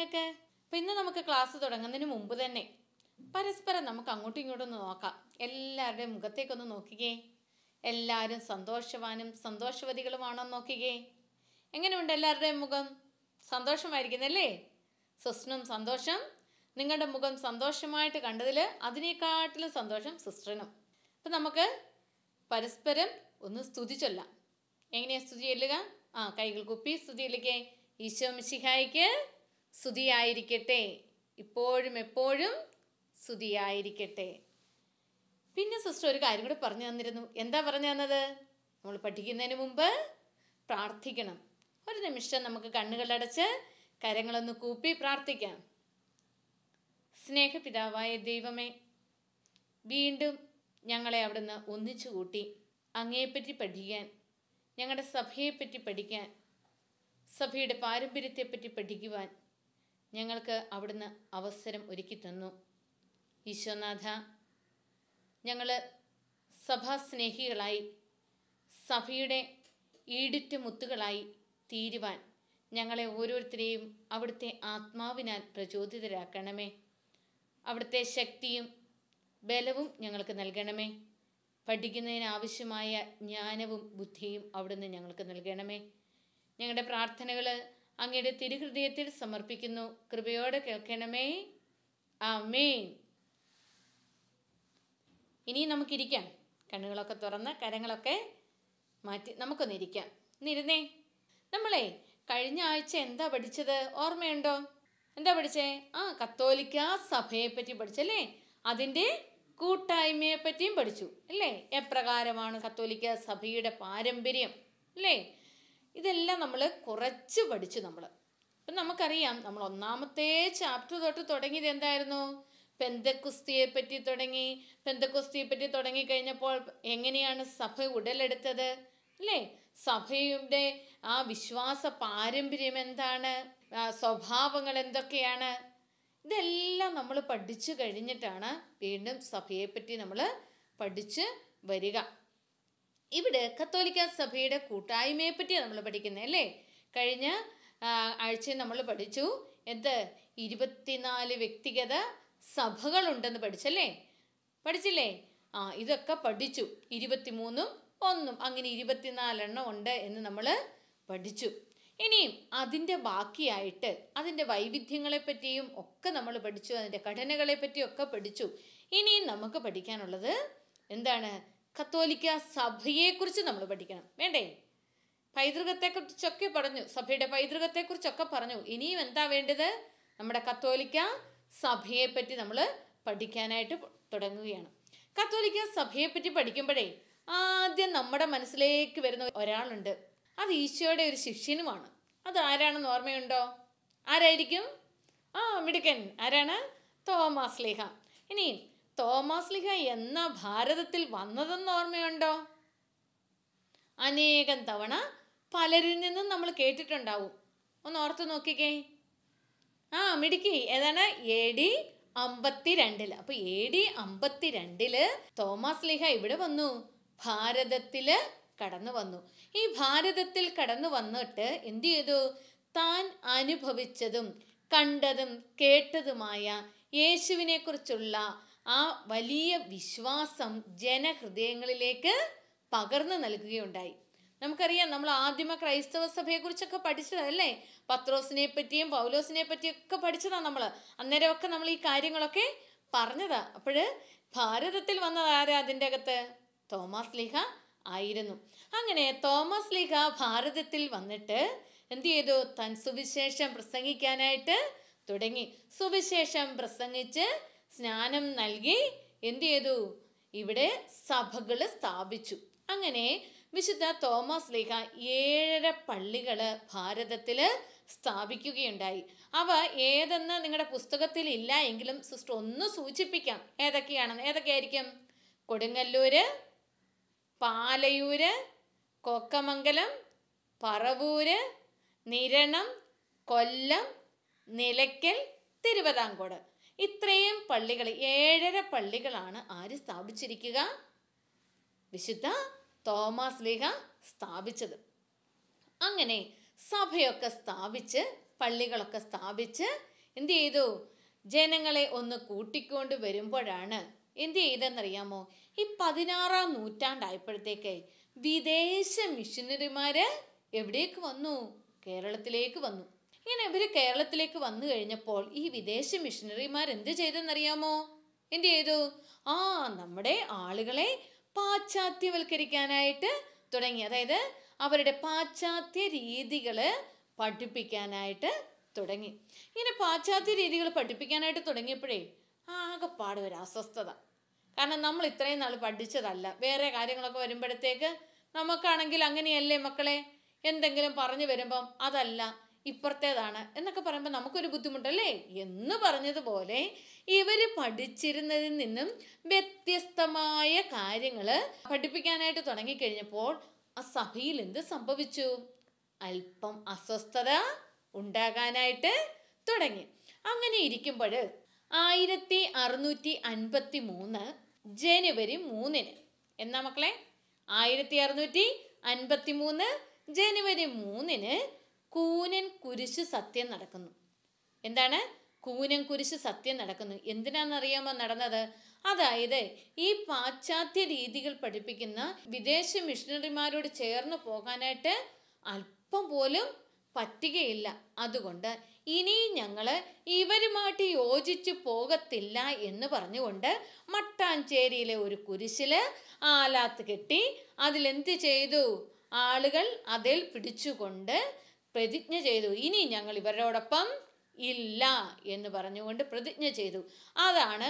നിങ്ങൾക്ക് അപ്പം ഇന്ന് നമുക്ക് ക്ലാസ് തുടങ്ങുന്നതിന് മുമ്പ് തന്നെ പരസ്പരം നമുക്ക് അങ്ങോട്ടും ഇങ്ങോട്ടും ഒന്ന് നോക്കാം എല്ലാവരുടെയും മുഖത്തേക്കൊന്ന് നോക്കിക്കേ എല്ലാവരും സന്തോഷവാനും സന്തോഷവതികളുമാണോ നോക്കിക്കേ എങ്ങനെയുണ്ട് എല്ലാവരുടെയും മുഖം സന്തോഷമായിരിക്കുന്നല്ലേ സിസ്റ്ററിനും സന്തോഷം നിങ്ങളുടെ മുഖം സന്തോഷമായിട്ട് കണ്ടതിൽ അതിനേക്കാട്ടിലും സന്തോഷം സിസ്റ്ററിനും അപ്പം നമുക്ക് പരസ്പരം ഒന്ന് സ്തുതി ചൊല്ലാം എങ്ങനെയാണ് സ്തുതി ചൊല്ലുക ആ കൈകൾ കുപ്പി സ്തുതി ചൊല്ലിക്കേ ഈശോ മിശിഹായിക്ക് സ്തുതിയായിരിക്കട്ടെ ഇപ്പോഴും എപ്പോഴും സ്തുതിയായിരിക്കട്ടെ പിന്നെ സിസ്റ്റർ ഒരു കാര്യം കൂടെ പറഞ്ഞു തന്നിരുന്നു എന്താ പറഞ്ഞു തന്നത് നമ്മൾ പഠിക്കുന്നതിന് മുമ്പ് പ്രാർത്ഥിക്കണം ഒരു നിമിഷം നമുക്ക് കണ്ണുകളടച്ച് കരങ്ങളൊന്ന് കൂപ്പി പ്രാർത്ഥിക്കാം സ്നേഹപിതാവായ ദൈവമേ വീണ്ടും ഞങ്ങളെ അവിടുന്ന് ഒന്നിച്ചു കൂട്ടി അങ്ങയെപ്പറ്റി പഠിക്കാൻ ഞങ്ങളുടെ സഭയെപ്പറ്റി പഠിക്കാൻ സഭയുടെ പാരമ്പര്യത്തെപ്പറ്റി പഠിക്കുവാൻ ഞങ്ങൾക്ക് അവിടുന്ന് അവസരം ഒരുക്കി തന്നു ഈശോനാഥ ഞങ്ങൾ സഭാസ്നേഹികളായി സഭയുടെ ഈടിറ്റ് മുത്തുകളായി തീരുവാൻ ഞങ്ങളെ ഓരോരുത്തരെയും അവിടുത്തെ ആത്മാവിനാൽ പ്രചോദിതരാക്കണമേ അവിടുത്തെ ശക്തിയും ബലവും ഞങ്ങൾക്ക് നൽകണമേ പഠിക്കുന്നതിനാവശ്യമായ ജ്ഞാനവും ബുദ്ധിയും അവിടുന്ന് ഞങ്ങൾക്ക് നൽകണമേ ഞങ്ങളുടെ പ്രാർത്ഥനകൾ അങ്ങയുടെ തിരുഹൃദയത്തിൽ സമർപ്പിക്കുന്നു കൃപയോടെ കേൾക്കണമേ ആ മെയിൻ ഇനി നമുക്കിരിക്കാം കണ്ണുകളൊക്കെ തുറന്ന് കരങ്ങളൊക്കെ മാറ്റി നമുക്കൊന്നിരിക്കാം ഇന്നിരുന്നേ നമ്മളെ കഴിഞ്ഞ ആഴ്ച എന്താ പഠിച്ചത് ഓർമ്മയുണ്ടോ എന്താ പഠിച്ചേ ആ കത്തോലിക്ക സഭയെ പറ്റി പഠിച്ചല്ലേ അതിൻ്റെ കൂട്ടായ്മയെ പറ്റിയും പഠിച്ചു അല്ലേ എപ്രകാരമാണ് കത്തോലിക്ക സഭയുടെ പാരമ്പര്യം അല്ലേ ഇതെല്ലാം നമ്മൾ കുറച്ച് പഠിച്ചു നമ്മൾ അപ്പം നമുക്കറിയാം നമ്മൾ ഒന്നാമത്തെ ചാപ്റ്റർ തൊട്ട് തുടങ്ങിയത് എന്തായിരുന്നു പെന്തക്കുസ്തിയെ പറ്റി തുടങ്ങി പെന്തക്കുസ്തിയെ പറ്റി തുടങ്ങി കഴിഞ്ഞപ്പോൾ എങ്ങനെയാണ് സഭ ഉടലെടുത്തത് അല്ലേ സഭയുടെ ആ വിശ്വാസ പാരമ്പര്യം എന്താണ് സ്വഭാവങ്ങൾ എന്തൊക്കെയാണ് ഇതെല്ലാം നമ്മൾ പഠിച്ചു കഴിഞ്ഞിട്ടാണ് വീണ്ടും സഭയെപ്പറ്റി നമ്മൾ പഠിച്ച് വരിക ഇവിടെ കത്തോലിക്ക സഭയുടെ കൂട്ടായ്മയെ പറ്റിയാണ് നമ്മൾ പഠിക്കുന്നത് അല്ലേ കഴിഞ്ഞ ആഴ്ച നമ്മൾ പഠിച്ചു എന്ത് ഇരുപത്തിനാല് വ്യക്തിഗത സഭകളുണ്ടെന്ന് പഠിച്ചല്ലേ പഠിച്ചില്ലേ ആ ഇതൊക്കെ പഠിച്ചു ഇരുപത്തിമൂന്നും ഒന്നും അങ്ങനെ ഇരുപത്തിനാലെണ്ണം ഉണ്ട് എന്ന് നമ്മൾ പഠിച്ചു ഇനിയും അതിൻ്റെ ബാക്കിയായിട്ട് അതിൻ്റെ വൈവിധ്യങ്ങളെ പറ്റിയും ഒക്കെ നമ്മൾ പഠിച്ചു അതിൻ്റെ ഘടനകളെപ്പറ്റിയും ഒക്കെ പഠിച്ചു ഇനിയും നമുക്ക് പഠിക്കാനുള്ളത് എന്താണ് കത്തോലിക്ക സഭയെക്കുറിച്ച് നമ്മൾ പഠിക്കണം വേണ്ടേ പൈതൃകത്തെക്കുറിച്ചൊക്കെ പറഞ്ഞു സഭയുടെ പൈതൃകത്തെക്കുറിച്ചൊക്കെ പറഞ്ഞു ഇനിയും എന്താ വേണ്ടത് നമ്മുടെ കത്തോലിക്ക സഭയെപ്പറ്റി നമ്മൾ പഠിക്കാനായിട്ട് തുടങ്ങുകയാണ് കത്തോലിക്ക സഭയെപ്പറ്റി പഠിക്കുമ്പോഴേ ആദ്യം നമ്മുടെ മനസ്സിലേക്ക് വരുന്ന ഒരാളുണ്ട് അത് ഈശോയുടെ ഒരു ശിഷ്യനുമാണ് അത് ആരാണെന്ന് ഓർമ്മയുണ്ടോ ആരായിരിക്കും ആ മിടുക്കൻ ആരാണ് തോമാസ് ലേഖ ഇനി തോമസ് ലിഹ എന്ന ഭാരതത്തിൽ വന്നതെന്ന് ഓർമ്മയുണ്ടോ അനേകം തവണ പലരിൽ നിന്നും നമ്മൾ കേട്ടിട്ടുണ്ടാവും ഒന്ന് ഓർത്ത് നോക്കിക്കേ ആ മിടുക്കി ഏതാണ് എ ഡി അമ്പത്തിരണ്ടിൽ അപ്പൊ എ ഡി അമ്പത്തിരണ്ടില് തോമസ് ലിഹ ഇവിടെ വന്നു ഭാരതത്തില് കടന്നു വന്നു ഈ ഭാരതത്തിൽ കടന്നു വന്നിട്ട് എന്തു ചെയ്തു താൻ അനുഭവിച്ചതും കണ്ടതും കേട്ടതുമായ യേശുവിനെ കുറിച്ചുള്ള ആ വലിയ വിശ്വാസം ജനഹൃദയങ്ങളിലേക്ക് പകർന്നു നൽകുകയുണ്ടായി നമുക്കറിയാം നമ്മൾ ആദ്യമ ക്രൈസ്തവ സഭയെക്കുറിച്ചൊക്കെ പഠിച്ചതല്ലേ പത്രോസിനെ പറ്റിയും പൗലോസിനെ പറ്റിയും ഒക്കെ പഠിച്ചതാണ് നമ്മൾ അന്നേരമൊക്കെ നമ്മൾ ഈ കാര്യങ്ങളൊക്കെ പറഞ്ഞതാ അപ്പോൾ ഭാരതത്തിൽ വന്നത് ആരാ അതിൻ്റെ അകത്ത് തോമസ് ലീഹ ആയിരുന്നു അങ്ങനെ തോമസ് ലീഹ ഭാരതത്തിൽ വന്നിട്ട് എന്ത് ചെയ്തു തൻ സുവിശേഷം പ്രസംഗിക്കാനായിട്ട് തുടങ്ങി സുവിശേഷം പ്രസംഗിച്ച് സ്നാനം നൽകി എന്തു ചെയ്തു ഇവിടെ സഭകൾ സ്ഥാപിച്ചു അങ്ങനെ വിശുദ്ധ തോമസ് ലേഖ ഏഴര പള്ളികൾ ഭാരതത്തിൽ സ്ഥാപിക്കുകയുണ്ടായി അവ ഏതെന്ന് നിങ്ങളുടെ പുസ്തകത്തിൽ ഇല്ല എങ്കിലും സിസ്റ്റർ ഒന്ന് സൂചിപ്പിക്കാം ഏതൊക്കെയാണെന്ന് ഏതൊക്കെയായിരിക്കും കൊടുങ്ങല്ലൂര് പാലയൂര് കൊക്കമംഗലം പറവൂര് നിരണം കൊല്ലം നിലയ്ക്കൽ തിരുവിതാംകോട് ഇത്രയും പള്ളികൾ ഏഴര പള്ളികളാണ് ആര് സ്ഥാപിച്ചിരിക്കുക വിശുദ്ധ തോമസ് ലീഹ സ്ഥാപിച്ചത് അങ്ങനെ സഭയൊക്കെ സ്ഥാപിച്ച് പള്ളികളൊക്കെ സ്ഥാപിച്ച് എന്ത് ചെയ്തു ജനങ്ങളെ ഒന്ന് കൂട്ടിക്കൊണ്ട് വരുമ്പോഴാണ് എന്ത് ചെയ്തെന്നറിയാമോ ഈ പതിനാറാം നൂറ്റാണ്ടായപ്പോഴത്തേക്ക് വിദേശ മിഷനറിമാര് എവിടേക്ക് വന്നു കേരളത്തിലേക്ക് വന്നു ഇങ്ങനെ ഇവർ കേരളത്തിലേക്ക് വന്നു കഴിഞ്ഞപ്പോൾ ഈ വിദേശ മിഷനറിമാർ എന്ത് ചെയ്തെന്നറിയാമോ എന്ത് ചെയ്തു ആ നമ്മുടെ ആളുകളെ പാശ്ചാത്യവൽക്കരിക്കാനായിട്ട് തുടങ്ങി അതായത് അവരുടെ പാശ്ചാത്യ രീതികൾ പഠിപ്പിക്കാനായിട്ട് തുടങ്ങി ഇങ്ങനെ പാശ്ചാത്യ രീതികൾ പഠിപ്പിക്കാനായിട്ട് തുടങ്ങിയപ്പോഴേ ആകെപ്പാട് ഒരു അസ്വസ്ഥത കാരണം നമ്മൾ ഇത്രയും നാൾ പഠിച്ചതല്ല വേറെ കാര്യങ്ങളൊക്കെ വരുമ്പോഴത്തേക്ക് നമുക്കാണെങ്കിൽ അങ്ങനെയല്ലേ മക്കളെ എന്തെങ്കിലും പറഞ്ഞു വരുമ്പം അതല്ല ഇപ്പുറത്തേതാണ് എന്നൊക്കെ പറയുമ്പോൾ നമുക്കൊരു ബുദ്ധിമുട്ടല്ലേ എന്ന് പറഞ്ഞതുപോലെ ഇവർ പഠിച്ചിരുന്നതിൽ നിന്നും വ്യത്യസ്തമായ കാര്യങ്ങൾ പഠിപ്പിക്കാനായിട്ട് തുടങ്ങിക്കഴിഞ്ഞപ്പോൾ ആ സഭയിൽ എന്ത് സംഭവിച്ചു അല്പം അസ്വസ്ഥത ഉണ്ടാകാനായിട്ട് തുടങ്ങി അങ്ങനെ ഇരിക്കുമ്പോൾ ആയിരത്തി അറുന്നൂറ്റി അൻപത്തി മൂന്ന് ജനുവരി മൂന്നിന് എന്നാ മക്കളെ ആയിരത്തി അറുന്നൂറ്റി അൻപത്തി മൂന്ന് ജനുവരി മൂന്നിന് കൂനൻ കുരിശ് സത്യം നടക്കുന്നു എന്താണ് കൂനൻ കുരിശ് സത്യം നടക്കുന്നു എന്തിനാണെന്നറിയാമോ നടന്നത് അതായത് ഈ പാശ്ചാത്യ രീതികൾ പഠിപ്പിക്കുന്ന വിദേശ മിഷണറിമാരോട് ചേർന്ന് പോകാനായിട്ട് അല്പം പോലും പറ്റുകയില്ല അതുകൊണ്ട് ഇനി ഞങ്ങൾ ഇവരുമായിട്ട് യോജിച്ച് പോകത്തില്ല എന്ന് പറഞ്ഞുകൊണ്ട് മട്ടാഞ്ചേരിയിലെ ഒരു കുരിശിൽ ആലാത്ത് കെട്ടി അതിലെന്ത് ചെയ്തു ആളുകൾ അതിൽ പിടിച്ചുകൊണ്ട് പ്രതിജ്ഞ ചെയ്തു ഇനി ഞങ്ങൾ ഇവരോടൊപ്പം ഇല്ല എന്ന് പറഞ്ഞുകൊണ്ട് പ്രതിജ്ഞ ചെയ്തു അതാണ്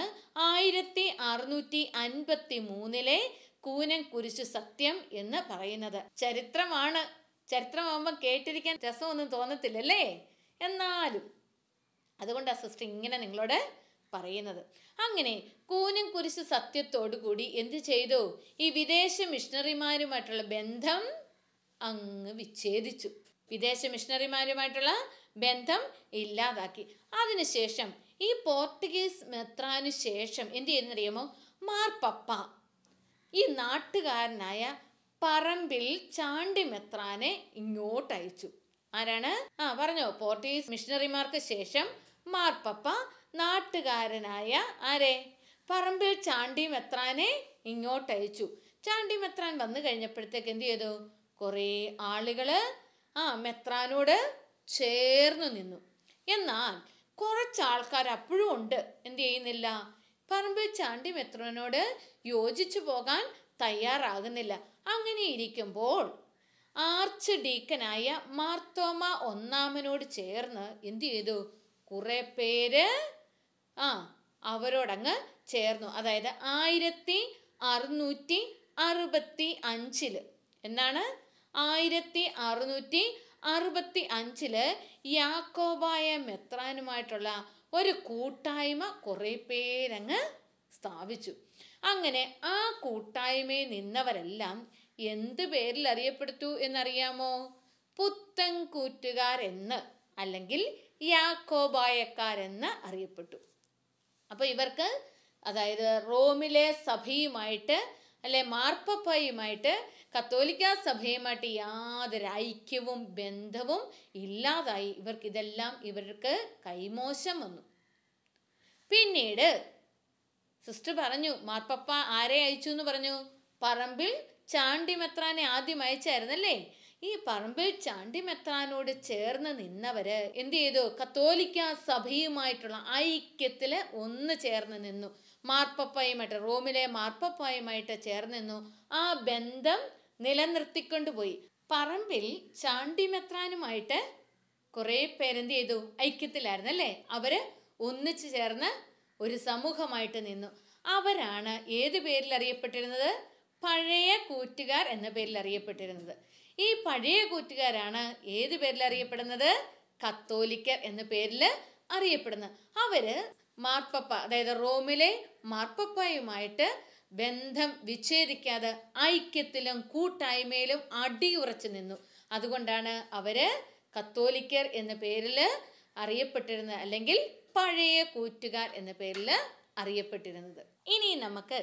ആയിരത്തി അറുന്നൂറ്റി അൻപത്തി മൂന്നിലെ കൂനം കുരിശു സത്യം എന്ന് പറയുന്നത് ചരിത്രമാണ് ചരിത്രമാകുമ്പോൾ കേട്ടിരിക്കാൻ രസമൊന്നും തോന്നത്തില്ലല്ലേ എന്നാലും അതുകൊണ്ട് സിസ്റ്റർ ഇങ്ങനെ നിങ്ങളോട് പറയുന്നത് അങ്ങനെ കൂനം കുരിശ് കൂടി എന്ത് ചെയ്തു ഈ വിദേശ മിഷണറിമാരുമായിട്ടുള്ള ബന്ധം അങ്ങ് വിച്ഛേദിച്ചു വിദേശ മിഷണറിമാരുമായിട്ടുള്ള ബന്ധം ഇല്ലാതാക്കി അതിനുശേഷം ഈ പോർട്ടുഗീസ് മെത്രാനു ശേഷം എന്ത് ചെയ്യുന്നറിയാമോ മാർപ്പപ്പ ഈ നാട്ടുകാരനായ പറമ്പിൽ ചാണ്ടി മെത്രാനെ ഇങ്ങോട്ട് അയച്ചു ആരാണ് ആ പറഞ്ഞോ പോർട്ടുഗീസ് മിഷണറിമാർക്ക് ശേഷം മാർപ്പപ്പ നാട്ടുകാരനായ ആരെ പറമ്പിൽ ചാണ്ടി മെത്രാനെ ഇങ്ങോട്ട് അയച്ചു ചാണ്ടി മെത്രാൻ വന്നു കഴിഞ്ഞപ്പോഴത്തേക്ക് എന്ത് ചെയ്തു കുറേ ആളുകള് ആ മെത്രാനോട് ചേർന്നു നിന്നു എന്നാൽ കുറച്ച് ആൾക്കാർ അപ്പോഴും ഉണ്ട് എന്ത് ചെയ്യുന്നില്ല പറമ്പ് ചാണ്ടി മെത്രാനോട് യോജിച്ചു പോകാൻ തയ്യാറാകുന്നില്ല അങ്ങനെ ഇരിക്കുമ്പോൾ ആർച്ച് ഡീക്കനായ മാർത്തോമ ഒന്നാമനോട് ചേർന്ന് എന്തു ചെയ്തു കുറെ പേര് ആ അവരോടങ്ങ് ചേർന്നു അതായത് ആയിരത്തി അറുന്നൂറ്റി അറുപത്തി അഞ്ചില് എന്നാണ് ആയിരത്തി അറുന്നൂറ്റി അറുപത്തി അഞ്ചില് യാക്കോബായ മെത്രാനുമായിട്ടുള്ള ഒരു കൂട്ടായ്മ കുറേ പേരങ്ങ് സ്ഥാപിച്ചു അങ്ങനെ ആ കൂട്ടായ്മയിൽ നിന്നവരെല്ലാം എന്ത് പേരിൽ അറിയപ്പെടുത്തു എന്നറിയാമോ പുത്തൻകൂറ്റുകാരെന്ന് അല്ലെങ്കിൽ യാക്കോബായക്കാരെന്ന് അറിയപ്പെട്ടു അപ്പോൾ ഇവർക്ക് അതായത് റോമിലെ സഭയുമായിട്ട് അല്ലെ മാർപ്പപ്പയുമായിട്ട് കത്തോലിക്ക സഭയുമായിട്ട് യാതൊരു ഐക്യവും ബന്ധവും ഇല്ലാതായി ഇവർക്ക് ഇതെല്ലാം ഇവർക്ക് കൈമോശം വന്നു പിന്നീട് സിസ്റ്റർ പറഞ്ഞു മാർപ്പപ്പ ആരെ അയച്ചു എന്ന് പറഞ്ഞു പറമ്പിൽ ചാണ്ടി മെത്രാനെ ആദ്യം അയച്ചായിരുന്നല്ലേ ഈ പറമ്പിൽ ചാണ്ടി മെത്രാനോട് ചേർന്ന് നിന്നവര് എന്ത് ചെയ്തു കത്തോലിക്ക സഭയുമായിട്ടുള്ള ഐക്യത്തിൽ ഒന്ന് ചേർന്ന് നിന്നു മാർപ്പപ്പായുമായിട്ട് റോമിലെ മാർപ്പപ്പായുമായിട്ട് ചേർന്ന് നിന്നു ആ ബന്ധം നിലനിർത്തിക്കൊണ്ടുപോയി പറമ്പിൽ ചാണ്ടിമെത്രാനുമായിട്ട് കുറേ പേരെന്ത് ചെയ്തു ഐക്യത്തിലായിരുന്നു അല്ലേ അവര് ഒന്നിച്ചു ചേർന്ന് ഒരു സമൂഹമായിട്ട് നിന്നു അവരാണ് ഏത് പേരിൽ അറിയപ്പെട്ടിരുന്നത് പഴയ കൂറ്റുകാർ എന്ന പേരിൽ അറിയപ്പെട്ടിരുന്നത് ഈ പഴയ കൂറ്റുകാരാണ് ഏത് പേരിൽ അറിയപ്പെടുന്നത് കത്തോലിക്കർ എന്ന പേരിൽ അറിയപ്പെടുന്നത് അവര് മാർപ്പപ്പ അതായത് റോമിലെ മാർപ്പപ്പയുമായിട്ട് ബന്ധം വിച്ഛേദിക്കാതെ ഐക്യത്തിലും കൂട്ടായ്മയിലും അടിയുറച്ചു നിന്നു അതുകൊണ്ടാണ് അവര് കത്തോലിക്കർ എന്ന പേരിൽ അറിയപ്പെട്ടിരുന്നത് അല്ലെങ്കിൽ പഴയ കൂറ്റുകാർ എന്ന പേരിൽ അറിയപ്പെട്ടിരുന്നത് ഇനി നമുക്ക്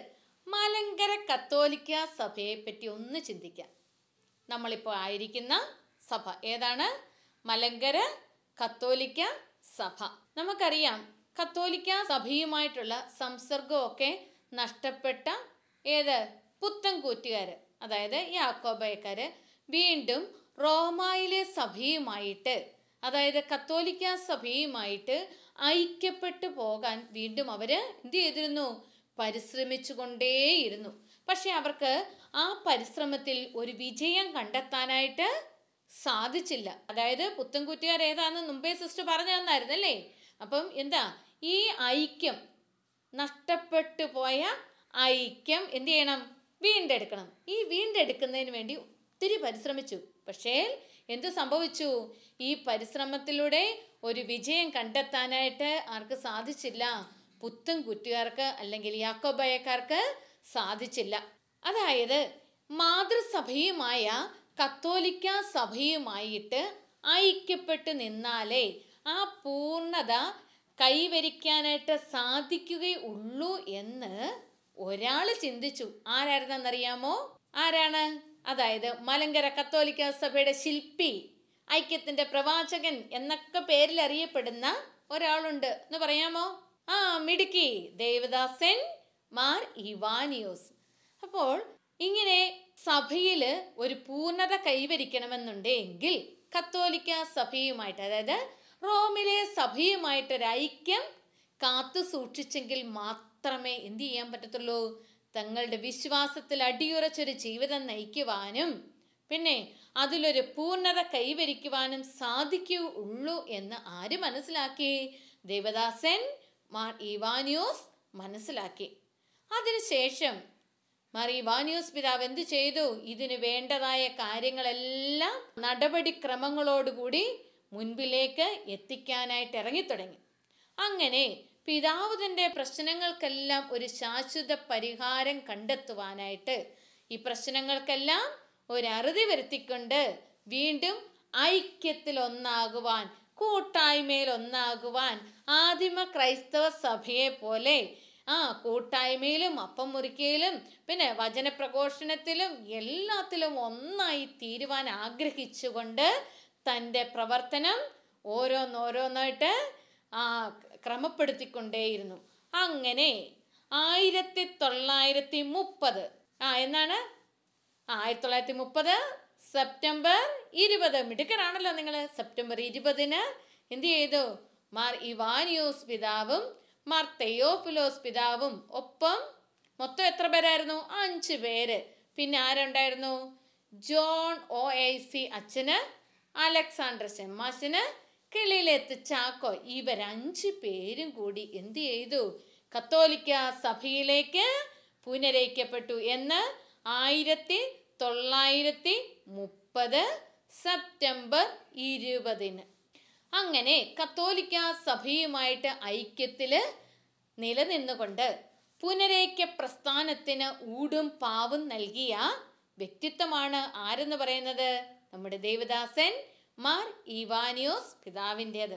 മലങ്കര കത്തോലിക്ക സഭയെ പറ്റി ഒന്ന് ചിന്തിക്കാം നമ്മളിപ്പോൾ ആയിരിക്കുന്ന സഭ ഏതാണ് മലങ്കര കത്തോലിക്ക സഭ നമുക്കറിയാം കത്തോലിക്ക സഭയുമായിട്ടുള്ള സംസർഗമൊക്കെ നഷ്ടപ്പെട്ട ഏത് പുത്തൻ അതായത് യാക്കോബയക്കാർ വീണ്ടും റോമായിലെ സഭയുമായിട്ട് അതായത് കത്തോലിക്ക സഭയുമായിട്ട് ഐക്യപ്പെട്ടു പോകാൻ വീണ്ടും അവര് എന്ത് ചെയ്തിരുന്നു പരിശ്രമിച്ചു കൊണ്ടേയിരുന്നു പക്ഷെ അവർക്ക് ആ പരിശ്രമത്തിൽ ഒരു വിജയം കണ്ടെത്താനായിട്ട് സാധിച്ചില്ല അതായത് പുത്തൻകുറ്റുകാർ ഏതാണെന്ന് മുമ്പേ സിസ്റ്റർ പറഞ്ഞു തന്നായിരുന്നല്ലേ അപ്പം എന്താ ഈ ഐക്യം നഷ്ടപ്പെട്ടു പോയ ഐക്യം എന്ത് ചെയ്യണം വീണ്ടെടുക്കണം ഈ വീണ്ടെടുക്കുന്നതിന് വേണ്ടി ഒത്തിരി പരിശ്രമിച്ചു പക്ഷേ എന്തു സംഭവിച്ചു ഈ പരിശ്രമത്തിലൂടെ ഒരു വിജയം കണ്ടെത്താനായിട്ട് ആർക്ക് സാധിച്ചില്ല പുത്തും കുറ്റുകാർക്ക് അല്ലെങ്കിൽ യാക്കോബയക്കാർക്ക് സാധിച്ചില്ല അതായത് മാതൃസഭയുമായ കത്തോലിക്ക സഭയുമായിട്ട് ഐക്യപ്പെട്ട് നിന്നാലേ ആ പൂർണ്ണത കൈവരിക്കാനായിട്ട് സാധിക്കുകയുള്ളൂ എന്ന് ഒരാൾ ചിന്തിച്ചു ആരായിരുന്നറിയാമോ ആരാണ് അതായത് മലങ്കര കത്തോലിക്ക സഭയുടെ ശില്പി ഐക്യത്തിന്റെ പ്രവാചകൻ എന്നൊക്കെ പേരിൽ അറിയപ്പെടുന്ന ഒരാളുണ്ട് എന്ന് പറയാമോ ആ മിടുക്കി ദേവദാസൻ മാർ ഇവാനിയോസ് അപ്പോൾ ഇങ്ങനെ സഭയില് ഒരു പൂർണ്ണത കൈവരിക്കണമെന്നുണ്ടെങ്കിൽ കത്തോലിക്ക സഭയുമായിട്ട് അതായത് റോമിലെ സഭയുമായിട്ടൊരൈക്യം കാത്തു സൂക്ഷിച്ചെങ്കിൽ മാത്രമേ എന്തു ചെയ്യാൻ പറ്റത്തുള്ളൂ തങ്ങളുടെ വിശ്വാസത്തിൽ അടിയുറച്ചൊരു ജീവിതം നയിക്കുവാനും പിന്നെ അതിലൊരു പൂർണ്ണത കൈവരിക്കുവാനും സാധിക്കുകയുള്ളൂ എന്ന് ആര് മനസ്സിലാക്കി ദേവദാസൻ മാർ ഇവാനിയോസ് മനസ്സിലാക്കി അതിനുശേഷം മാർ ഇവാനിയോസ് പിതാവ് എന്ത് ചെയ്തു ഇതിനു വേണ്ടതായ കാര്യങ്ങളെല്ലാം നടപടിക്രമങ്ങളോടുകൂടി മുൻപിലേക്ക് എത്തിക്കാനായിട്ട് ഇറങ്ങിത്തുടങ്ങി അങ്ങനെ പിതാവ് തൻ്റെ പ്രശ്നങ്ങൾക്കെല്ലാം ഒരു ശാശ്വത പരിഹാരം കണ്ടെത്തുവാനായിട്ട് ഈ പ്രശ്നങ്ങൾക്കെല്ലാം ഒരറുതി വരുത്തിക്കൊണ്ട് വീണ്ടും ഐക്യത്തിൽ ഒന്നാകുവാൻ കൂട്ടായ്മയിൽ ഒന്നാകുവാൻ ആദിമ ക്രൈസ്തവ സഭയെ പോലെ ആ കൂട്ടായ്മയിലും അപ്പം മുറിക്കയിലും പിന്നെ വചനപ്രഘോഷണത്തിലും എല്ലാത്തിലും ഒന്നായി തീരുവാൻ ആഗ്രഹിച്ചുകൊണ്ട് തൻ്റെ പ്രവർത്തനം ഓരോന്നോരോന്നായിട്ട് ക്രമപ്പെടുത്തിക്കൊണ്ടേയിരുന്നു അങ്ങനെ ആയിരത്തി തൊള്ളായിരത്തി മുപ്പത് ആ എന്നാണ് ആയിരത്തി തൊള്ളായിരത്തി മുപ്പത് സെപ്റ്റംബർ ഇരുപത് മിടുക്കരാണല്ലോ നിങ്ങൾ സെപ്റ്റംബർ ഇരുപതിന് എന്ത് ചെയ്തു മാർ ഇവാനിയോസ് പിതാവും മാർ തെയോഫിലോസ് പിതാവും ഒപ്പം മൊത്തം എത്ര പേരായിരുന്നു അഞ്ച് പേര് പിന്നെ ആരുണ്ടായിരുന്നു ജോൺ ഒ എ സി അച്ഛന് അലക്സാണ്ടർ ചെമ്മാശന് ചാക്കോ ഇവരഞ്ച് പേരും കൂടി എന്ത് ചെയ്തു കത്തോലിക്ക സഭയിലേക്ക് പുനരയിക്കപ്പെട്ടു എന്ന് ആയിരത്തി തൊള്ളായിരത്തി മുപ്പത് സെപ്റ്റംബർ ഇരുപതിന് അങ്ങനെ കത്തോലിക്ക സഭയുമായിട്ട് ഐക്യത്തിൽ നിലനിന്നുകൊണ്ട് പുനരേക്യ പ്രസ്ഥാനത്തിന് ഊടും പാവും നൽകിയ വ്യക്തിത്വമാണ് ആരെന്ന് പറയുന്നത് നമ്മുടെ ദേവദാസൻ മാർ ഇവാനിയോസ് പിതാവിൻ്റെത്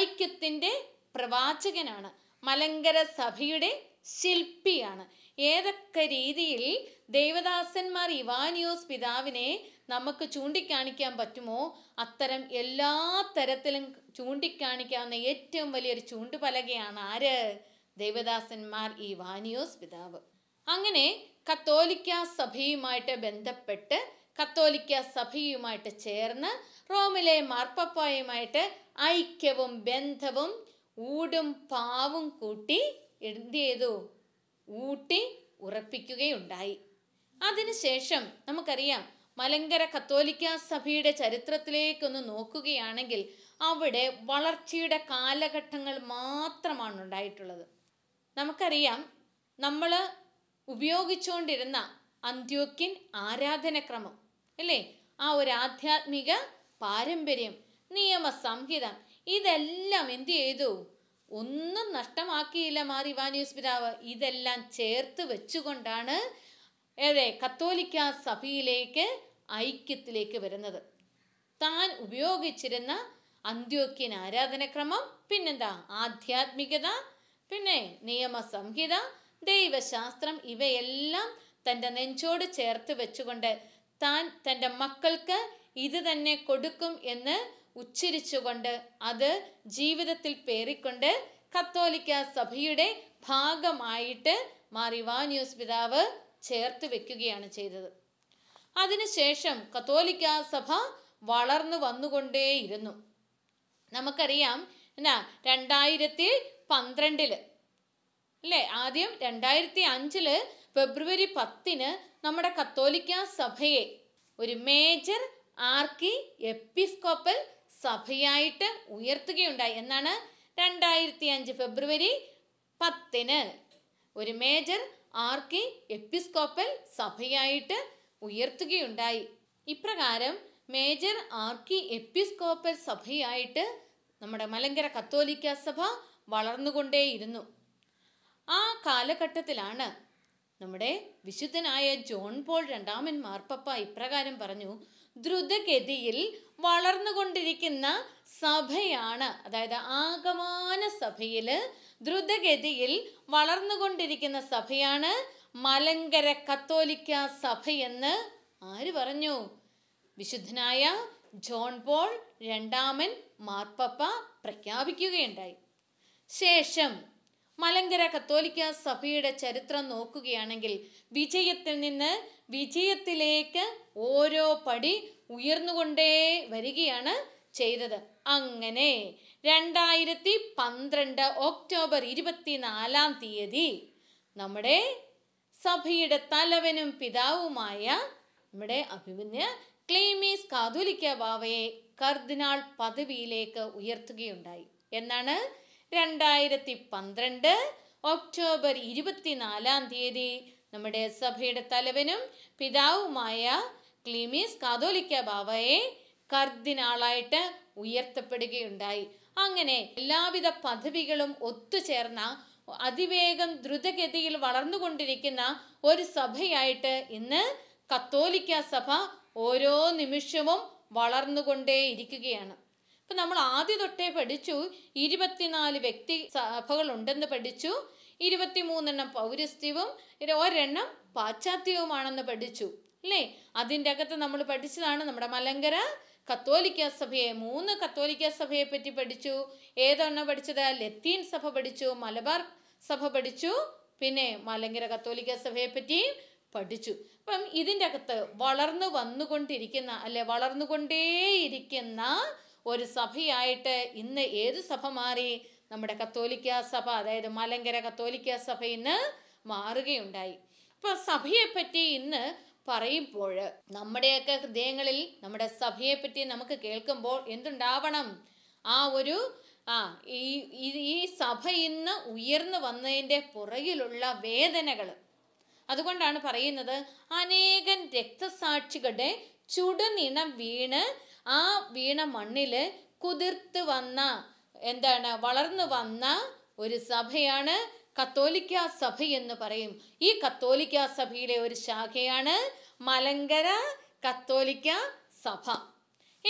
ഐക്യത്തിൻ്റെ പ്രവാചകനാണ് മലങ്കര സഭയുടെ ശില്പിയാണ് ഏതൊക്കെ രീതിയിൽ ദേവദാസന്മാർ ഇവാനിയോസ് പിതാവിനെ നമുക്ക് ചൂണ്ടിക്കാണിക്കാൻ പറ്റുമോ അത്തരം എല്ലാ തരത്തിലും ചൂണ്ടിക്കാണിക്കാവുന്ന ഏറ്റവും വലിയൊരു ചൂണ്ടുപലകയാണ് ആര് ദേവദാസന്മാർ ഇവാനിയോസ് പിതാവ് അങ്ങനെ കത്തോലിക്ക സഭയുമായിട്ട് ബന്ധപ്പെട്ട് കത്തോലിക്ക സഭയുമായിട്ട് ചേർന്ന് റോമിലെ മാർപ്പപ്പായുമായിട്ട് ഐക്യവും ബന്ധവും ഊടും പാവും കൂട്ടി എന്ത് ചെയ്തു ഊട്ടി ഉറപ്പിക്കുകയുണ്ടായി അതിനുശേഷം നമുക്കറിയാം മലങ്കര കത്തോലിക്ക സഭയുടെ ചരിത്രത്തിലേക്കൊന്ന് നോക്കുകയാണെങ്കിൽ അവിടെ വളർച്ചയുടെ കാലഘട്ടങ്ങൾ മാത്രമാണ് ഉണ്ടായിട്ടുള്ളത് നമുക്കറിയാം നമ്മൾ ഉപയോഗിച്ചുകൊണ്ടിരുന്ന അന്ത്യോക്യൻ ആരാധനക്രമം അല്ലേ ആ ഒരു ആധ്യാത്മിക പാരമ്പര്യം നിയമ നിയമസംഹിത ഇതെല്ലാം എന്ത് ചെയ്തു ഒന്നും നഷ്ടമാക്കിയില്ല മാറി ഇവാനിയോസ് പിതാവ് ഇതെല്ലാം ചേർത്ത് വെച്ചുകൊണ്ടാണ് അതെ കത്തോലിക്ക സഭയിലേക്ക് ഐക്യത്തിലേക്ക് വരുന്നത് താൻ ഉപയോഗിച്ചിരുന്ന അന്ത്യോക്യൻ ആരാധനക്രമം പിന്നെന്താ ആധ്യാത്മികത പിന്നെ നിയമസംഹിത ദൈവശാസ്ത്രം ഇവയെല്ലാം തൻ്റെ നെഞ്ചോട് ചേർത്ത് വെച്ചുകൊണ്ട് താൻ തൻ്റെ മക്കൾക്ക് ഇത് തന്നെ കൊടുക്കും എന്ന് ഉച്ചരിച്ചുകൊണ്ട് അത് ജീവിതത്തിൽ പേറിക്കൊണ്ട് കത്തോലിക്ക സഭയുടെ ഭാഗമായിട്ട് മാറി വാന്യൂസ് പിതാവ് ചേർത്ത് വെക്കുകയാണ് ചെയ്തത് അതിനുശേഷം കത്തോലിക്ക സഭ വളർന്നു വന്നുകൊണ്ടേയിരുന്നു നമുക്കറിയാം എന്നാ രണ്ടായിരത്തി പന്ത്രണ്ടില് അല്ലേ ആദ്യം രണ്ടായിരത്തി അഞ്ചില് ഫെബ്രുവരി പത്തിന് നമ്മുടെ കത്തോലിക്ക സഭയെ ഒരു മേജർ ആർക്കി എപ്പിസ്കോപ്പൽ സഭയായിട്ട് ഉയർത്തുകയുണ്ടായി എന്നാണ് രണ്ടായിരത്തി അഞ്ച് ഫെബ്രുവരി പത്തിന് ഒരു മേജർ ആർക്കി എപ്പിസ്കോപ്പൽ സഭയായിട്ട് ഉയർത്തുകയുണ്ടായി ഇപ്രകാരം മേജർ ആർക്കി എപ്പിസ്കോപ്പൽ സഭയായിട്ട് നമ്മുടെ മലങ്കര കത്തോലിക്ക സഭ വളർന്നുകൊണ്ടേയിരുന്നു ആ കാലഘട്ടത്തിലാണ് നമ്മുടെ വിശുദ്ധനായ ജോൺ പോൾ രണ്ടാമൻ മാർപ്പപ്പ ഇപ്രകാരം പറഞ്ഞു ദ്രുതഗതിയിൽ വളർന്നുകൊണ്ടിരിക്കുന്ന സഭയാണ് അതായത് ആഗമാന സഭയിൽ ദ്രുതഗതിയിൽ വളർന്നുകൊണ്ടിരിക്കുന്ന സഭയാണ് മലങ്കര കത്തോലിക്ക സഭയെന്ന് ആര് പറഞ്ഞു വിശുദ്ധനായ ജോൺ പോൾ രണ്ടാമൻ മാർപ്പപ്പ പ്രഖ്യാപിക്കുകയുണ്ടായി ശേഷം മലങ്കര കത്തോലിക്ക സഭയുടെ ചരിത്രം നോക്കുകയാണെങ്കിൽ വിജയത്തിൽ നിന്ന് വിജയത്തിലേക്ക് ഓരോ പടി ഉയർന്നുകൊണ്ടേ വരികയാണ് ചെയ്തത് അങ്ങനെ രണ്ടായിരത്തി പന്ത്രണ്ട് ഒക്ടോബർ ഇരുപത്തിനാലാം തീയതി നമ്മുടെ സഭയുടെ തലവനും പിതാവുമായ നമ്മുടെ അഭിമന്യ ക്ലീമീസ് കാതുലിക്ക ബാവയെ കർദിനാൾ പദവിയിലേക്ക് ഉയർത്തുകയുണ്ടായി എന്നാണ് രണ്ടായിരത്തി പന്ത്രണ്ട് ഒക്ടോബർ ഇരുപത്തിനാലാം തീയതി നമ്മുടെ സഭയുടെ തലവനും പിതാവുമായ ക്ലിമീസ് കാതോലിക്ക ബാബയെ കർദിനാളായിട്ട് ഉയർത്തപ്പെടുകയുണ്ടായി അങ്ങനെ എല്ലാവിധ പദവികളും ഒത്തുചേർന്ന അതിവേഗം ദ്രുതഗതിയിൽ വളർന്നുകൊണ്ടിരിക്കുന്ന ഒരു സഭയായിട്ട് ഇന്ന് കത്തോലിക്ക സഭ ഓരോ നിമിഷവും വളർന്നുകൊണ്ടേയിരിക്കുകയാണ് ഇപ്പം നമ്മൾ ആദ്യ തൊട്ടേ പഠിച്ചു ഇരുപത്തിനാല് വ്യക്തി സഭകളുണ്ടെന്ന് പഠിച്ചു ഇരുപത്തിമൂന്നെണ്ണം പൗരസ്ത്യവും ഒരെണ്ണം പാശ്ചാത്യവുമാണെന്ന് പഠിച്ചു അല്ലേ അതിൻ്റെ അകത്ത് നമ്മൾ പഠിച്ചതാണ് നമ്മുടെ മലങ്കര കത്തോലിക്ക സഭയെ മൂന്ന് കത്തോലിക്ക സഭയെ പറ്റി പഠിച്ചു ഏതെണ്ണം പഠിച്ചത് ലത്തീൻ സഭ പഠിച്ചു മലബാർ സഭ പഠിച്ചു പിന്നെ മലങ്കര കത്തോലിക്ക സഭയെ പറ്റിയും പഠിച്ചു അപ്പം ഇതിൻ്റെ അകത്ത് വളർന്നു വന്നുകൊണ്ടിരിക്കുന്ന അല്ലെ വളർന്നുകൊണ്ടേയിരിക്കുന്ന ഒരു സഭയായിട്ട് ഇന്ന് ഏത് സഭ മാറി നമ്മുടെ കത്തോലിക്ക സഭ അതായത് മലങ്കര കത്തോലിക്ക സഭ ഇന്ന് മാറുകയുണ്ടായി സഭയെ പറ്റി ഇന്ന് പറയുമ്പോൾ നമ്മുടെയൊക്കെ ഹൃദയങ്ങളിൽ നമ്മുടെ പറ്റി നമുക്ക് കേൾക്കുമ്പോൾ എന്തുണ്ടാവണം ആ ഒരു ആ ഈ ഈ സഭ ഇന്ന് ഉയർന്നു വന്നതിൻ്റെ പുറകിലുള്ള വേദനകൾ അതുകൊണ്ടാണ് പറയുന്നത് അനേകം രക്തസാക്ഷികളുടെ ചുടുനിണം വീണ് ആ വീണ മണ്ണിൽ കുതിർത്ത് വന്ന എന്താണ് വളർന്നു വന്ന ഒരു സഭയാണ് കത്തോലിക്ക സഭ എന്ന് പറയും ഈ കത്തോലിക്ക സഭയിലെ ഒരു ശാഖയാണ് മലങ്കര കത്തോലിക്ക സഭ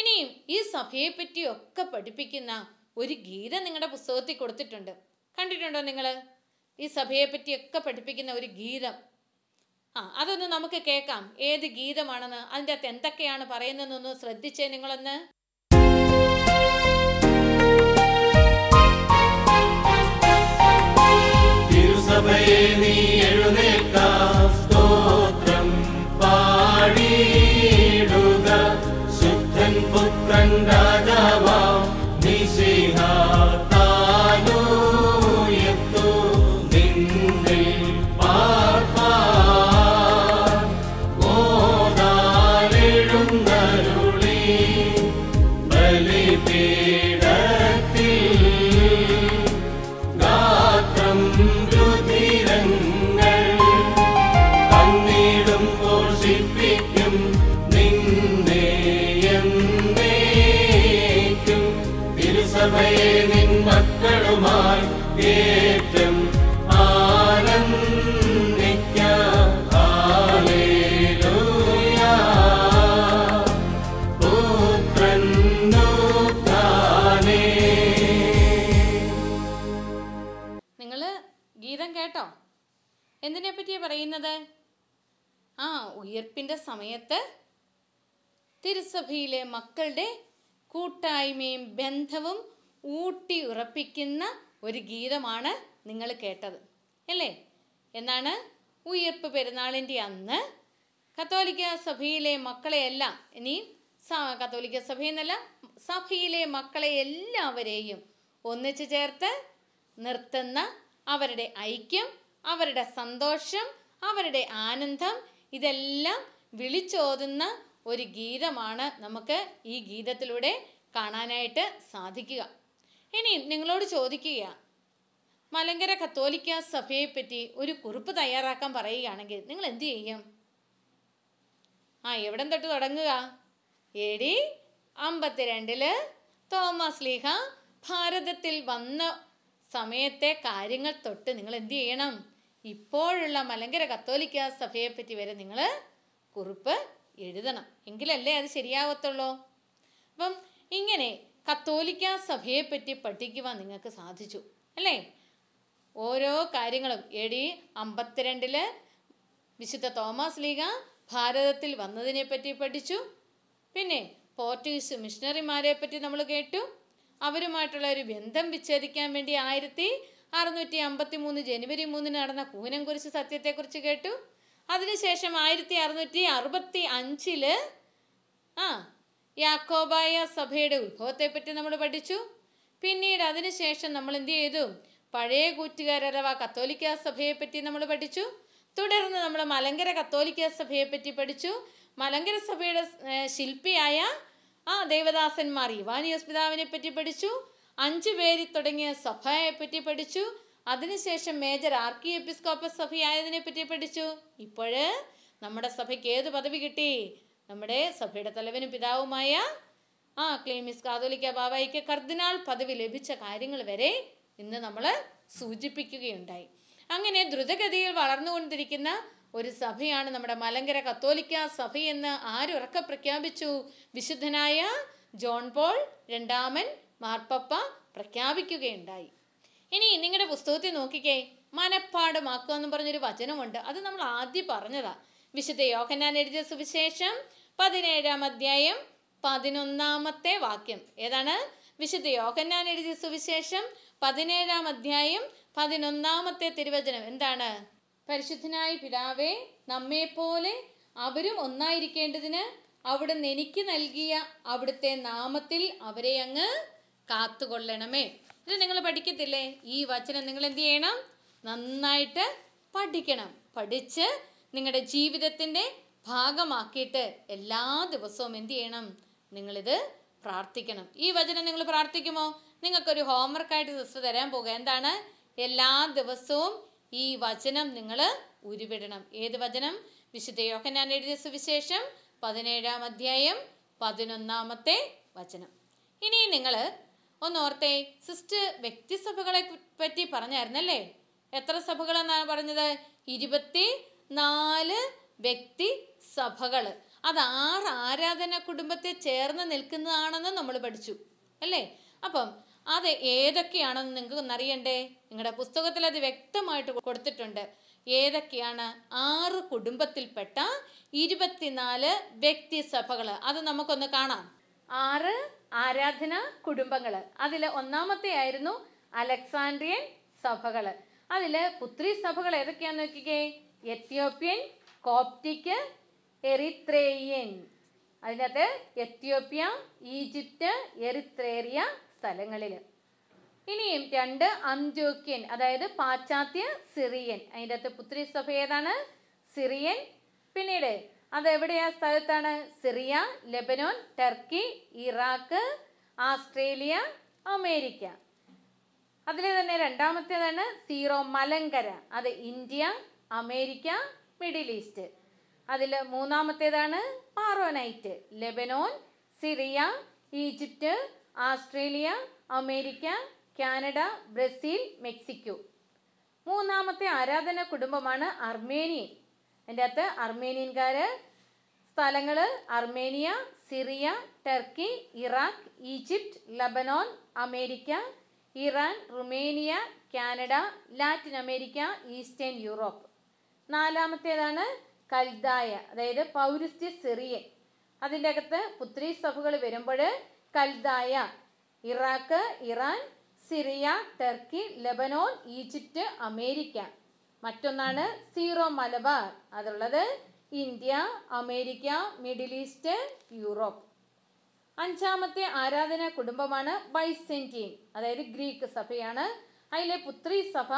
ഇനിയും ഈ സഭയെ പറ്റിയൊക്കെ പഠിപ്പിക്കുന്ന ഒരു ഗീതം നിങ്ങളുടെ പുസ്തകത്തിൽ കൊടുത്തിട്ടുണ്ട് കണ്ടിട്ടുണ്ടോ നിങ്ങൾ ഈ സഭയെ പറ്റിയൊക്കെ പഠിപ്പിക്കുന്ന ഒരു ഗീതം ആ അതൊന്ന് നമുക്ക് കേൾക്കാം ഏത് ഗീതമാണെന്ന് അതിൻ്റെ അകത്ത് എന്തൊക്കെയാണ് പറയുന്നതെന്നൊന്ന് ശ്രദ്ധിച്ചേ നിങ്ങളൊന്ന് തിരുസഭയെ നീ ശുദ്ധൻ പുത്രൻ രാജാവാം പറ്റിയാണ് പറയുന്നത് ആ ഉയർപ്പിൻ്റെ സമയത്ത് തിരുസഭയിലെ മക്കളുടെ കൂട്ടായ്മയും ബന്ധവും ഊട്ടി ഉറപ്പിക്കുന്ന ഒരു ഗീതമാണ് നിങ്ങൾ കേട്ടത് അല്ലേ എന്നാണ് ഉയർപ്പ് പെരുന്നാളിൻ്റെ അന്ന് കത്തോലിക്ക സഭയിലെ മക്കളെയെല്ലാം ഇനി കത്തോലിക്ക സഭയെന്നല്ല സഭയിലെ മക്കളെ എല്ലാവരെയും ഒന്നിച്ചു ചേർത്ത് നിർത്തുന്ന അവരുടെ ഐക്യം അവരുടെ സന്തോഷം അവരുടെ ആനന്ദം ഇതെല്ലാം വിളിച്ചോതുന്ന ഒരു ഗീതമാണ് നമുക്ക് ഈ ഗീതത്തിലൂടെ കാണാനായിട്ട് സാധിക്കുക ഇനി നിങ്ങളോട് ചോദിക്കുക മലങ്കര കത്തോലിക്ക സഭയെപ്പറ്റി ഒരു കുറിപ്പ് തയ്യാറാക്കാൻ പറയുകയാണെങ്കിൽ നിങ്ങൾ എന്തു ചെയ്യും ആ എവിടം തൊട്ട് തുടങ്ങുക എ ഡി അമ്പത്തിരണ്ടില് തോമസ് ലീഹ ഭാരതത്തിൽ വന്ന സമയത്തെ കാര്യങ്ങൾ തൊട്ട് നിങ്ങൾ എന്തു ചെയ്യണം ഇപ്പോഴുള്ള മലങ്കര കത്തോലിക്ക സഭയെപ്പറ്റി വരെ നിങ്ങൾ കുറിപ്പ് എഴുതണം എങ്കിലല്ലേ അത് ശരിയാവത്തുള്ളൂ അപ്പം ഇങ്ങനെ കത്തോലിക്ക സഭയെപ്പറ്റി പഠിക്കുവാൻ നിങ്ങൾക്ക് സാധിച്ചു അല്ലേ ഓരോ കാര്യങ്ങളും എ ഡി അമ്പത്തിരണ്ടില് വിശുദ്ധ തോമസ് ലീഗ ഭാരതത്തിൽ വന്നതിനെപ്പറ്റി പഠിച്ചു പിന്നെ പോർച്ചുഗീസ് മിഷണറിമാരെ പറ്റി നമ്മൾ കേട്ടു അവരുമായിട്ടുള്ള ഒരു ബന്ധം വിച്ഛേദിക്കാൻ വേണ്ടി ആയിരത്തി അറുന്നൂറ്റി അമ്പത്തി മൂന്ന് ജനുവരി മൂന്നിന് നടന്ന കൂനംകുരിശ് സത്യത്തെക്കുറിച്ച് കേട്ടു അതിനുശേഷം ആയിരത്തി അറുന്നൂറ്റി അറുപത്തി അഞ്ചില് ആ യാക്കോബായ സഭയുടെ ഉത്ഭവത്തെപ്പറ്റി നമ്മൾ പഠിച്ചു പിന്നീട് അതിനുശേഷം നമ്മൾ എന്ത് ചെയ്തു പഴയ കൂറ്റുകാരഥവാ കത്തോലിക്ക സഭയെപ്പറ്റി നമ്മൾ പഠിച്ചു തുടർന്ന് നമ്മൾ മലങ്കര കത്തോലിക്ക സഭയെപ്പറ്റി പഠിച്ചു മലങ്കര സഭയുടെ ശില്പിയായ ആ ദേവദാസന്മാർ ഇവാനിയോസ് പിതാവിനെ പറ്റി പഠിച്ചു അഞ്ച് പേരിൽ തുടങ്ങിയ പറ്റി പഠിച്ചു അതിനുശേഷം മേജർ ആർക്കി എപ്പിസ്കോപ്പ സഭയായതിനെ പറ്റി പഠിച്ചു ഇപ്പോഴ് നമ്മുടെ സഭയ്ക്ക് ഏത് പദവി കിട്ടി നമ്മുടെ സഭയുടെ തലവനും പിതാവുമായ ആ ക്ലീമിസ് കാതോലിക്ക ബാബായിക്ക് കർദിനാൾ പദവി ലഭിച്ച കാര്യങ്ങൾ വരെ ഇന്ന് നമ്മൾ സൂചിപ്പിക്കുകയുണ്ടായി അങ്ങനെ ദ്രുതഗതിയിൽ വളർന്നുകൊണ്ടിരിക്കുന്ന ഒരു സഭയാണ് നമ്മുടെ മലങ്കര കത്തോലിക്ക സഭയെന്ന് ആരുറക്ക പ്രഖ്യാപിച്ചു വിശുദ്ധനായ ജോൺ പോൾ രണ്ടാമൻ മാർപ്പപ്പ പ്രഖ്യാപിക്കുകയുണ്ടായി ഇനി നിങ്ങളുടെ പുസ്തകത്തിൽ നോക്കിക്കേ മനഃപ്പാടമാക്കുക എന്ന് പറഞ്ഞൊരു വചനമുണ്ട് അത് നമ്മൾ ആദ്യം പറഞ്ഞതാ വിശുദ്ധ യോഹനാൻ എഴുതിയ സുവിശേഷം പതിനേഴാം അധ്യായം പതിനൊന്നാമത്തെ വാക്യം ഏതാണ് വിശുദ്ധ യോഹന്നാൻ എഴുതിയ സുവിശേഷം പതിനേഴാം അധ്യായം പതിനൊന്നാമത്തെ തിരുവചനം എന്താണ് പരിശുദ്ധനായ പിതാവേ നമ്മെപ്പോലെ അവരും ഒന്നായിരിക്കേണ്ടതിന് അവിടുന്ന് എനിക്ക് നൽകിയ അവിടുത്തെ നാമത്തിൽ അവരെ അങ്ങ് കാത്തുകൊള്ളണമേ ഇത് നിങ്ങൾ പഠിക്കത്തില്ലേ ഈ വചനം നിങ്ങൾ എന്ത് ചെയ്യണം നന്നായിട്ട് പഠിക്കണം പഠിച്ച് നിങ്ങളുടെ ജീവിതത്തിൻ്റെ ഭാഗമാക്കിയിട്ട് എല്ലാ ദിവസവും എന്ത് ചെയ്യണം നിങ്ങളിത് പ്രാർത്ഥിക്കണം ഈ വചനം നിങ്ങൾ പ്രാർത്ഥിക്കുമോ നിങ്ങൾക്കൊരു ഹോംവർക്കായിട്ട് സിസ്റ്റർ തരാൻ പോകുക എന്താണ് എല്ലാ ദിവസവും ഈ വചനം നിങ്ങൾ ഉരുവിടണം ഏത് വചനം വിശുദ്ധ ഞാൻ എഴുതിയ സുവിശേഷം പതിനേഴാം അധ്യായം പതിനൊന്നാമത്തെ വചനം ഇനി നിങ്ങൾ ഒന്നോർത്തെ സിസ്റ്റർ വ്യക്തിസഭകളെ പറ്റി പറഞ്ഞായിരുന്നല്ലേ എത്ര സഭകളെന്നാണ് പറഞ്ഞത് ഇരുപത്തി നാല് വ്യക്തി സഭകൾ അത് ആറ് ആരാധന കുടുംബത്തെ ചേർന്ന് നിൽക്കുന്നതാണെന്ന് നമ്മൾ പഠിച്ചു അല്ലേ അപ്പം അത് ഏതൊക്കെയാണെന്ന് നിങ്ങൾക്ക് ഒന്നറിയണ്ടേ നിങ്ങളുടെ പുസ്തകത്തിൽ അത് വ്യക്തമായിട്ട് കൊടുത്തിട്ടുണ്ട് ഏതൊക്കെയാണ് ആറ് കുടുംബത്തിൽപ്പെട്ട ഇരുപത്തിനാല് വ്യക്തി സഭകൾ അത് നമുക്കൊന്ന് കാണാം ആറ് ആരാധന കുടുംബങ്ങൾ അതിൽ ഒന്നാമത്തെ ആയിരുന്നു അലക്സാൻഡ്രിയൻ സഭകൾ അതിൽ പുത്രി സഭകൾ ഏതൊക്കെയാന്ന് നോക്കിക്കേ എത്യോപ്യൻ കോപ്റ്റിക് എറിത്രേയൻ അതിനകത്ത് എത്യോപ്യ ഈജിപ്റ്റ് എറിത്രേറിയ സ്ഥലങ്ങളിൽ ഇനിയും രണ്ട് അന്ത്യോക്യൻ അതായത് പാശ്ചാത്യ സിറിയൻ അതിൻ്റെ അകത്ത് പുത്രി സഭ ഏതാണ് സിറിയൻ പിന്നീട് അതെവിടെയാ സ്ഥലത്താണ് Syria Lebanon Turkey Iraq Australia America അതിൽ തന്നെ രണ്ടാമത്തേതാണ് സീറോ മലങ്കര അത് ഇന്ത്യ അമേരിക്ക മിഡിൽ ഈസ്റ്റ് അതിൽ മൂന്നാമത്തേതാണ് Maronite Lebanon Syria Egypt Australia America Canada Brazil Mexico മൂന്നാമത്തെ ആരാധന കുടുംബമാണ് അർമേനിയൻ അതിൻ്റെ അകത്ത് അർമേനിയൻകാർ സ്ഥലങ്ങൾ Armenia Syria Turkey Iraq Egypt Lebanon America Iran Rumania Canada Latin America Eastern Europe നാലാമത്തേതാണ് കൽദായ അതായത് പൗരസ്ത്യ സിറിയൻ അതിൻ്റെ അകത്ത് പുത്രി സഭകൾ വരുമ്പോൾ കൽദായ Iraq Iran Syria Turkey Lebanon Egypt America മറ്റൊന്നാണ് സീറോ മലബാർ അതുള്ളത് India America Middle East Europe അഞ്ചാമത്തെ ആരാധന കുടുംബമാണ് ബൈസെൻറ്റീൻ അതായത് ഗ്രീക്ക് സഭയാണ് അതിലെ പുത്രി സഭ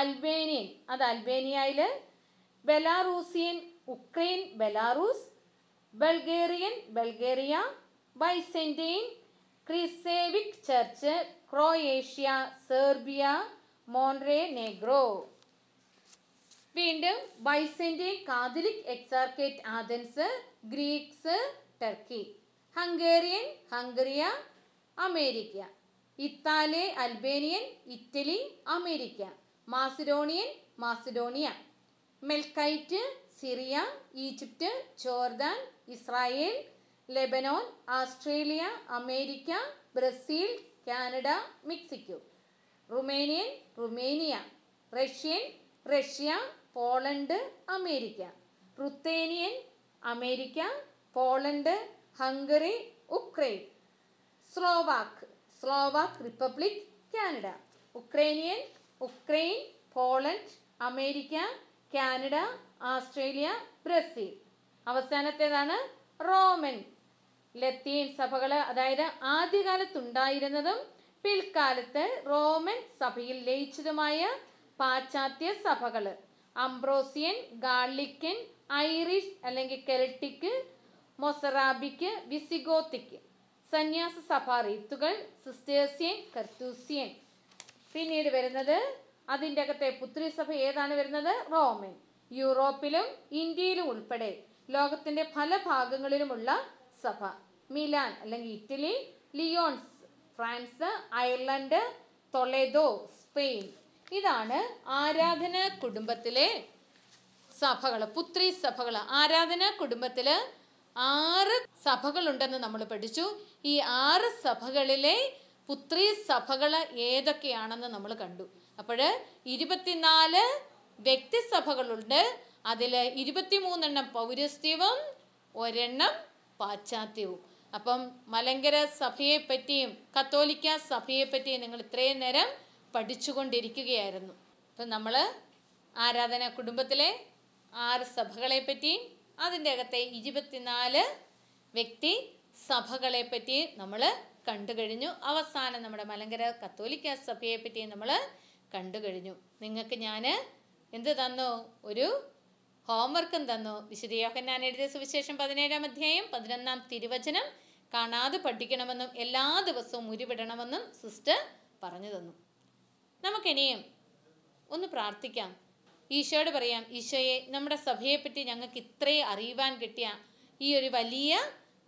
അൽബേനിയൻ അത് അൽബേനിയയിൽ Belarusian Ukraine Belarus Bulgarian Bulgaria Byzantine ക്രിസേവിക് church Croatia Serbia Montenegro വീണ്ടും Byzantine Catholic Exarchate Athens Greeks Turkey Hungarian Hungary America Italo Albanian Italy America Macedonian Macedonia Melkite Syria Egypt Jordan Israel Lebanon Australia America Brazil Canada Mexico Romanian Romania Russian Russia Poland America Ruthenian America Poland Hungary Ukraine Slovak Slovak Republic Canada Ukrainian Ukraine Poland America Canada Australia Brazil അവസാനത്തേതാണ് Roman ലത്തീൻ സഭകൾ അതായത് ആദ്യകാലത്തുണ്ടായിരുന്നതും പിൽക്കാലത്ത് Roman സഭയിൽ ലയിച്ചതുമായ പാശ്ചാത്യ സഭകള് Ambrosian ഗാർലിക്കൻ Irish അല്ലെങ്കിൽ കെൽട്ടിക് മൊസറാബിക്ക് വിസിഗോത്തിക്ക് സന്യാസ സഭാ റീത്തുകൾ സിസ്റ്റേഴ്സ്യൻ കർത്തൂസ്യൻ പിന്നീട് വരുന്നത് അതിൻ്റെ അകത്തെ പുത്രിസഭ ഏതാണ് വരുന്നത് റോമൻ യൂറോപ്പിലും ഇന്ത്യയിലും ഉൾപ്പെടെ ലോകത്തിൻ്റെ പല ഭാഗങ്ങളിലുമുള്ള സഭ മിലാൻ അല്ലെങ്കിൽ Italy Lyons France Ireland Toledo Spain ഇതാണ് ആരാധന കുടുംബത്തിലെ സഭകൾ പുത്രി സഭകൾ ആരാധന കുടുംബത്തിൽ ആറ് സഭകളുണ്ടെന്ന് നമ്മൾ പഠിച്ചു ഈ ആറ് സഭകളിലെ പുത്രി സഭകൾ ഏതൊക്കെയാണെന്ന് നമ്മൾ കണ്ടു അപ്പോൾ ഇരുപത്തിനാല് വ്യക്തിസഭകളുണ്ട് അതിൽ ഇരുപത്തിമൂന്നെണ്ണം പൗരസ്ത്യവും ഒരെണ്ണം പാശ്ചാത്യവും അപ്പം മലങ്കര സഭയെപ്പറ്റിയും കത്തോലിക്ക സഭയെപ്പറ്റിയും നിങ്ങൾ ഇത്രയും നേരം പഠിച്ചുകൊണ്ടിരിക്കുകയായിരുന്നു അപ്പം നമ്മൾ ആരാധന കുടുംബത്തിലെ ആറ് സഭകളെ അതിൻ്റെ അകത്തെ ഇരുപത്തിനാല് വ്യക്തി സഭകളെ പറ്റി നമ്മൾ കണ്ടു കഴിഞ്ഞു അവസാനം നമ്മുടെ മലങ്കര കത്തോലിക്ക സഭയെ പറ്റി നമ്മൾ കണ്ടു കഴിഞ്ഞു നിങ്ങൾക്ക് ഞാൻ എന്ത് തന്നു ഒരു ഹോംവർക്കും തന്നു ഞാൻ എഴുതിയ സുവിശേഷം പതിനേഴാം അധ്യായം പതിനൊന്നാം തിരുവചനം കാണാതെ പഠിക്കണമെന്നും എല്ലാ ദിവസവും ഉരുവിടണമെന്നും സിസ്റ്റർ പറഞ്ഞു തന്നു നമുക്കിനിയും ഒന്ന് പ്രാർത്ഥിക്കാം ഈശോയോട് പറയാം ഈശോയെ നമ്മുടെ സഭയെപ്പറ്റി ഞങ്ങൾക്ക് ഇത്രയും അറിയുവാൻ കിട്ടിയ ഈ ഒരു വലിയ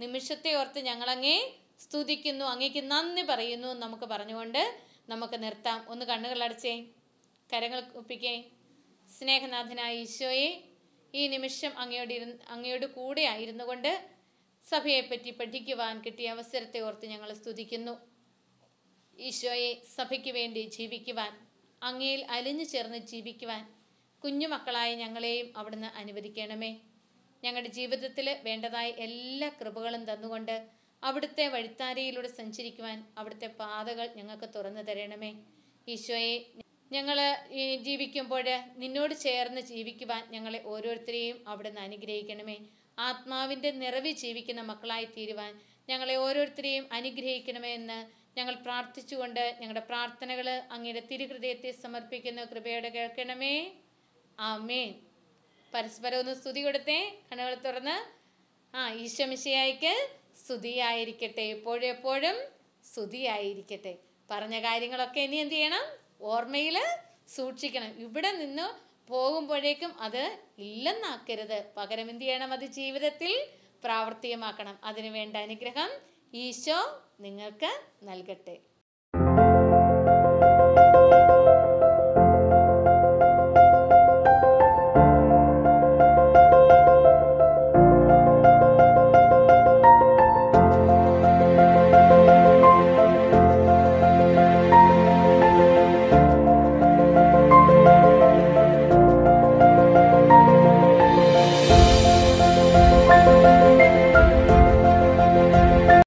നിമിഷത്തെ ഓർത്ത് ഞങ്ങളങ്ങേ സ്തുതിക്കുന്നു അങ്ങേക്ക് നന്ദി പറയുന്നു നമുക്ക് പറഞ്ഞുകൊണ്ട് നമുക്ക് നിർത്താം ഒന്ന് കണ്ണുകളടച്ചേ കരങ്ങൾ ഒപ്പിക്കേ സ്നേഹനാഥനായ ഈശോയെ ഈ നിമിഷം അങ്ങയോട് ഇരു അങ്ങയോട് കൂടെ ആയിരുന്നു കൊണ്ട് സഭയെപ്പറ്റി പഠിക്കുവാൻ കിട്ടിയ അവസരത്തെ ഓർത്ത് ഞങ്ങൾ സ്തുതിക്കുന്നു ഈശോയെ സഭയ്ക്ക് വേണ്ടി ജീവിക്കുവാൻ അങ്ങയിൽ അലിഞ്ഞു ചേർന്ന് ജീവിക്കുവാൻ കുഞ്ഞുമക്കളായ ഞങ്ങളെയും അവിടുന്ന് അനുവദിക്കണമേ ഞങ്ങളുടെ ജീവിതത്തിൽ വേണ്ടതായ എല്ലാ കൃപകളും തന്നുകൊണ്ട് അവിടുത്തെ വഴിത്താരയിലൂടെ സഞ്ചരിക്കുവാൻ അവിടുത്തെ പാതകൾ ഞങ്ങൾക്ക് തുറന്നു തരണമേ ഈശോയെ ഞങ്ങൾ ജീവിക്കുമ്പോൾ നിന്നോട് ചേർന്ന് ജീവിക്കുവാൻ ഞങ്ങളെ ഓരോരുത്തരെയും അവിടുന്ന് അനുഗ്രഹിക്കണമേ ആത്മാവിൻ്റെ നിറവി ജീവിക്കുന്ന മക്കളായി തീരുവാൻ ഞങ്ങളെ ഓരോരുത്തരെയും അനുഗ്രഹിക്കണമേ എന്ന് ഞങ്ങൾ പ്രാർത്ഥിച്ചുകൊണ്ട് ഞങ്ങളുടെ പ്രാർത്ഥനകൾ അങ്ങയുടെ തിരുഹൃദയത്തെ സമർപ്പിക്കുന്ന കൃപയോടെ കേൾക്കണമേ ആമേൻ പരസ്പരം ഒന്ന് സ്തുതി കൊടുത്തേ കണ്ണുകൾ തുറന്ന് ആ ഈശ്വമിശയായിക്ക് സ്തുതിയായിരിക്കട്ടെ എപ്പോഴും എപ്പോഴും സ്തുതിയായിരിക്കട്ടെ പറഞ്ഞ കാര്യങ്ങളൊക്കെ ഇനി എന്ത് ചെയ്യണം ഓർമ്മയിൽ സൂക്ഷിക്കണം ഇവിടെ നിന്ന് പോകുമ്പോഴേക്കും അത് ഇല്ലെന്നാക്കരുത് പകരം എന്ത് ചെയ്യണം അത് ജീവിതത്തിൽ പ്രാവർത്തികമാക്കണം അതിനു വേണ്ട അനുഗ്രഹം ഈശോ നിങ്ങൾക്ക് നൽകട്ടെ